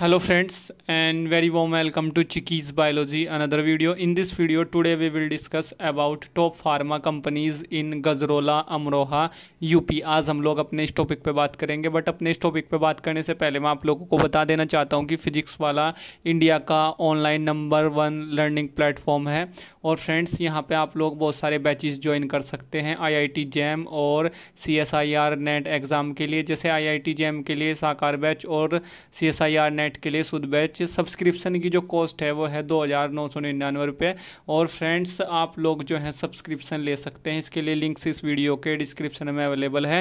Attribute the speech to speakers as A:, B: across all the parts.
A: hello friends and very warm welcome to चिकीज़ biology another video in this video today we will discuss about top pharma companies in Gajraula Amroha UP आज हम लोग अपने इस topic पे बात करेंगे बट अपने इस टॉपिक पे बात करने से पहले मैं आप लोगों को बता देना चाहता हूँ कि फिजिक्स वाला इंडिया का online number one learning platform है और फ्रेंड्स यहाँ पर आप लोग बहुत सारे बैचेज़ ज्वाइन कर सकते हैं आई आई टी जैम और C S I R NET exam के लिए जैसे आई आई टी जैम के लिए साकार बैच और C S I R NET NET के लिए सुद बैच सब्सक्रिप्शन की जो कॉस्ट है वो है दो हज़ार नौ सौ निन्यानवे रुपये और फ्रेंड्स आप लोग जो है सब्सक्रिप्शन ले सकते हैं इसके लिए लिंक्स इस वीडियो के डिस्क्रिप्शन में अवेलेबल है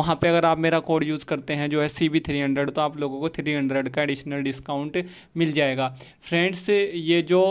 A: वहाँ पर अगर आप मेरा कोड यूज़ करते हैं जो है सी बी थ्री हंड्रेड तो आप लोगों को थ्री हंड्रेड का एडिशनल डिस्काउंट मिल जाएगा फ्रेंड्स ये जो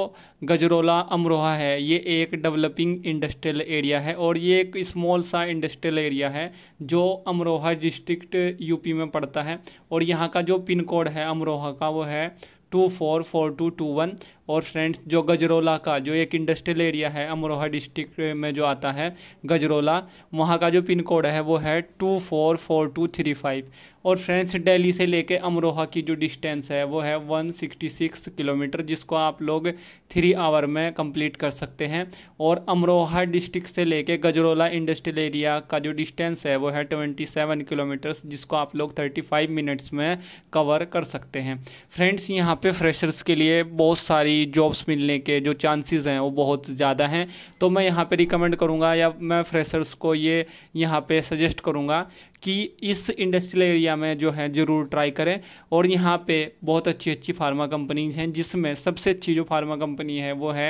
A: गजरोला अमरोहा है ये एक डेवलपिंग इंडस्ट्रियल एरिया है और ये एक स्मॉल सा इंडस्ट्रियल एरिया है जो अमरोहा डिस्ट्रिक्ट यूपी में पड़ता है और यहाँ का जो पिन कोड है अमरोहा का वो है two four four two two one और फ्रेंड्स जो गजरोला का जो एक इंडस्ट्रियल एरिया है अमरोहा डिस्ट्रिक्ट में जो आता है गजरोला वहाँ का जो पिन कोड है वो है two four four two three five और फ्रेंड्स दिल्ली से लेके अमरोहा की जो डिस्टेंस है वो है वन सिक्सटी सिक्स किलोमीटर जिसको आप लोग थ्री आवर में कंप्लीट कर सकते हैं और अमरोहा डिस्ट्रिक्ट से लेके गजरोला इंडस्ट्रियल एरिया का जो डिस्टेंस है वो है ट्वेंटी सेवन किलोमीटर्स जिसको आप लोग थर्टी फाइव मिनट्स में कवर कर सकते हैं फ्रेंड्स यहाँ पे फ्रेशर्स के लिए बहुत सारी जॉब्स मिलने के जो चांसेस हैं वो बहुत ज़्यादा हैं तो मैं यहाँ पे रिकमेंड करूँगा या मैं फ्रेशर्स को ये यहाँ पे सजेस्ट करूँगा कि इस इंडस्ट्रियल एरिया में जो है ज़रूर ट्राई करें और यहाँ पे बहुत अच्छी अच्छी फार्मा कंपनीज हैं जिसमें सबसे अच्छी जो फार्मा कंपनी है वो है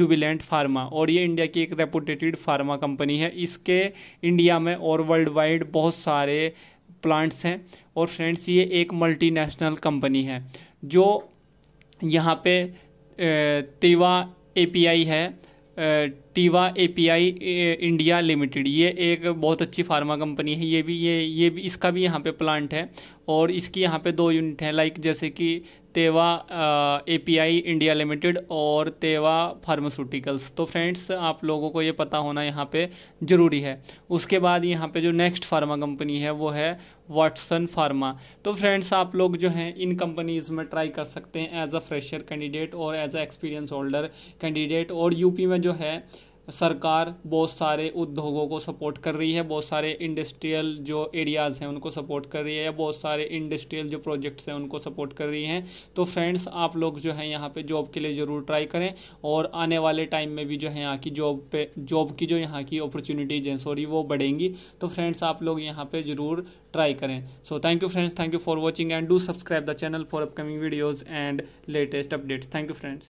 A: जुबिलेंट फार्मा और ये इंडिया की एक रेपूटेटेड फार्मा कंपनी है इसके इंडिया में और वर्ल्ड वाइड बहुत सारे प्लांट्स हैं और फ्रेंड्स ये एक मल्टीनेशनल कंपनी है जो यहाँ पे तिवा एपीआई है टीवा एपीआई इंडिया लिमिटेड ये एक बहुत अच्छी फार्मा कंपनी है ये भी ये ये भी इसका भी यहाँ पे प्लांट है और इसकी यहाँ पे दो यूनिट हैं लाइक जैसे कि तेवा एपीआई इंडिया लिमिटेड और तेवा फार्मास्यूटिकल्स तो फ्रेंड्स आप लोगों को ये पता होना यहाँ पे ज़रूरी है उसके बाद यहाँ पे जो नेक्स्ट फार्मा कंपनी है वो है वाटसन फार्मा तो फ्रेंड्स आप लोग जो हैं इन कंपनीज़ में ट्राई कर सकते हैं एज अ फ्रेशर कैंडिडेट और as a experience holder candidate और यूपी में जो है सरकार बहुत सारे उद्योगों को सपोर्ट कर रही है बहुत सारे इंडस्ट्रियल जो एरियाज़ हैं उनको सपोर्ट कर रही है या बहुत सारे इंडस्ट्रियल जो प्रोजेक्ट्स हैं उनको सपोर्ट कर रही हैं तो फ्रेंड्स आप लोग जो है यहाँ पे जॉब के लिए ज़रूर ट्राई करें और आने वाले टाइम में भी जो है यहाँ की जॉब पे जॉब की जो यहाँ की अपॉर्चुनिटीज़ हैं सॉरी वो बढ़ेंगी तो फ्रेंड्स आप लोग यहाँ पर ज़रूर ट्राई करें so thank you friends thank you for watching and do subscribe the channel for upcoming videos and latest updates thank you friends